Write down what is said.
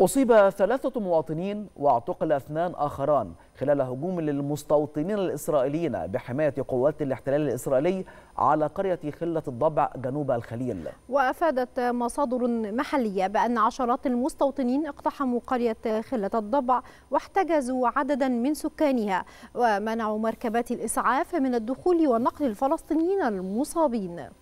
أصيب ثلاثة مواطنين واعتقل اثنان آخران خلال هجوم للمستوطنين الإسرائيليين بحماية قوات الاحتلال الإسرائيلي على قرية خلة الضبع جنوب الخليل وأفادت مصادر محلية بأن عشرات المستوطنين اقتحموا قرية خلة الضبع واحتجزوا عددا من سكانها ومنعوا مركبات الإسعاف من الدخول ونقل الفلسطينيين المصابين